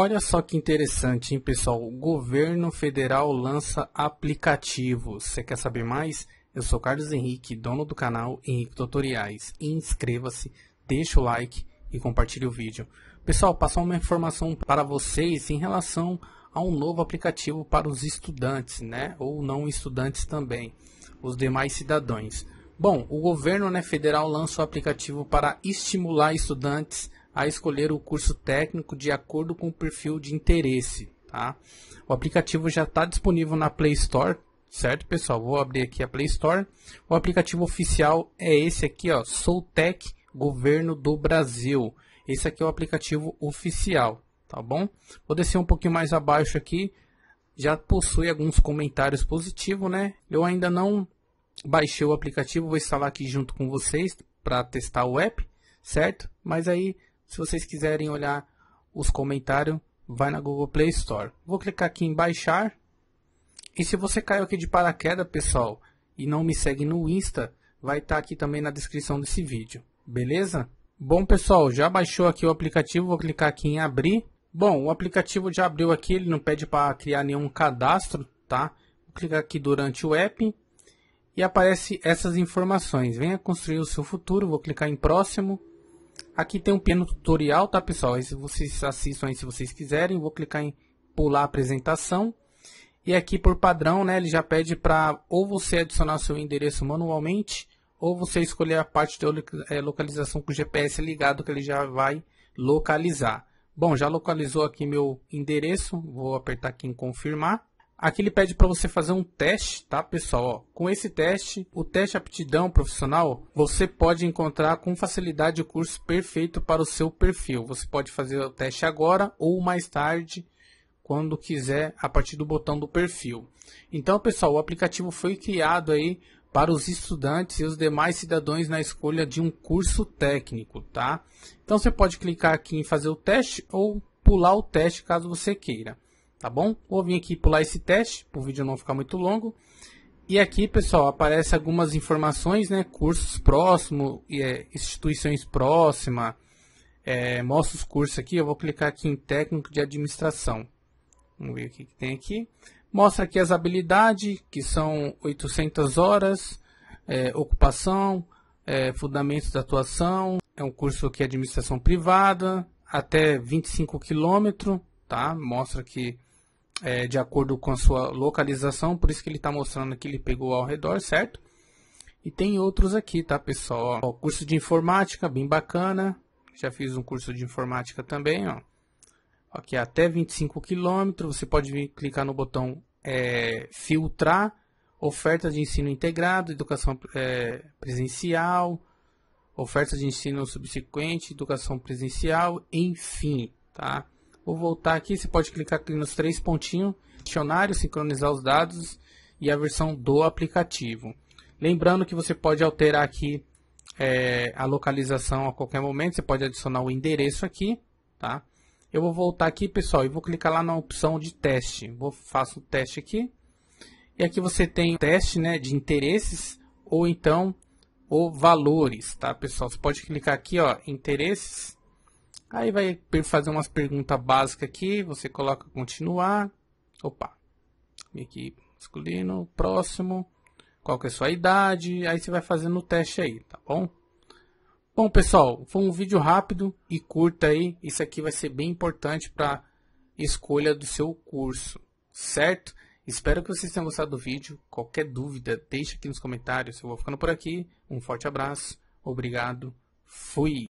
Olha só que interessante, hein, pessoal? O governo federal lança aplicativo. Você quer saber mais? Eu sou Carlos Henrique, dono do canal Henrique Tutoriais. Inscreva-se, deixe o like e compartilhe o vídeo. Pessoal, passar uma informação para vocês em relação a um novo aplicativo para os estudantes, né? Ou não estudantes também, os demais cidadãos. Bom, o governo né, federal lança o aplicativo para estimular estudantes a escolher o curso técnico de acordo com o perfil de interesse. Tá? O aplicativo já está disponível na Play Store, certo, pessoal? Vou abrir aqui a Play Store. O aplicativo oficial é esse aqui, ó, Soultec Governo do Brasil. Esse aqui é o aplicativo oficial, tá bom? Vou descer um pouquinho mais abaixo aqui. Já possui alguns comentários positivos, né? Eu ainda não baixei o aplicativo, vou instalar aqui junto com vocês para testar o app, certo? Mas aí se vocês quiserem olhar os comentários, vai na Google Play Store. Vou clicar aqui em baixar. E se você caiu aqui de paraquedas, pessoal, e não me segue no Insta, vai estar tá aqui também na descrição desse vídeo. Beleza? Bom, pessoal, já baixou aqui o aplicativo, vou clicar aqui em abrir. Bom, o aplicativo já abriu aqui, ele não pede para criar nenhum cadastro, tá? Vou clicar aqui durante o app e aparece essas informações. Venha construir o seu futuro, vou clicar em próximo. Aqui tem um pequeno tutorial, tá pessoal? Se vocês assistam aí se vocês quiserem, vou clicar em pular apresentação. E aqui por padrão, né, ele já pede para ou você adicionar seu endereço manualmente, ou você escolher a parte de é, localização com o GPS ligado que ele já vai localizar. Bom, já localizou aqui meu endereço, vou apertar aqui em confirmar. Aqui ele pede para você fazer um teste, tá, pessoal? Com esse teste, o teste aptidão profissional, você pode encontrar com facilidade o curso perfeito para o seu perfil. Você pode fazer o teste agora ou mais tarde, quando quiser, a partir do botão do perfil. Então, pessoal, o aplicativo foi criado aí para os estudantes e os demais cidadãos na escolha de um curso técnico, tá? Então você pode clicar aqui em fazer o teste ou pular o teste caso você queira tá bom? Vou vir aqui pular esse teste, para o vídeo não ficar muito longo. E aqui, pessoal, aparece algumas informações, né? Cursos próximos, é, instituições próximas, é, mostra os cursos aqui. Eu vou clicar aqui em técnico de administração. Vamos ver o que, tem aqui. Mostra aqui as habilidades, que são 800 horas, é, ocupação, é, fundamentos da atuação. É um curso que é administração privada, até 25 quilômetros, tá? Mostra que é, de acordo com sua localização, por isso que ele está mostrando que ele pegou ao redor, certo? E tem outros aqui, tá, pessoal? Ó, curso de informática, bem bacana. Já fiz um curso de informática também, ó. Aqui até 25 km, você pode vir, clicar no botão é, filtrar Oferta de ensino integrado, educação é, presencial, Oferta de ensino subsequente, educação presencial, enfim, tá? Vou voltar aqui, você pode clicar aqui nos três pontinhos, dicionário, sincronizar os dados e a versão do aplicativo. Lembrando que você pode alterar aqui é, a localização a qualquer momento, você pode adicionar o endereço aqui, tá? Eu vou voltar aqui, pessoal, e vou clicar lá na opção de teste. Vou faço o teste aqui. E aqui você tem teste, né, de interesses ou então o valores, tá, pessoal? Você pode clicar aqui, ó, interesses Aí vai fazer umas perguntas básicas aqui, você coloca continuar. Opa. Aqui, masculino, próximo. Qual que é a sua idade? Aí você vai fazendo o teste aí, tá bom? Bom, pessoal, foi um vídeo rápido e curto aí. Isso aqui vai ser bem importante para escolha do seu curso, certo? Espero que vocês tenham gostado do vídeo. Qualquer dúvida, deixa aqui nos comentários. Eu vou ficando por aqui. Um forte abraço. Obrigado. Fui.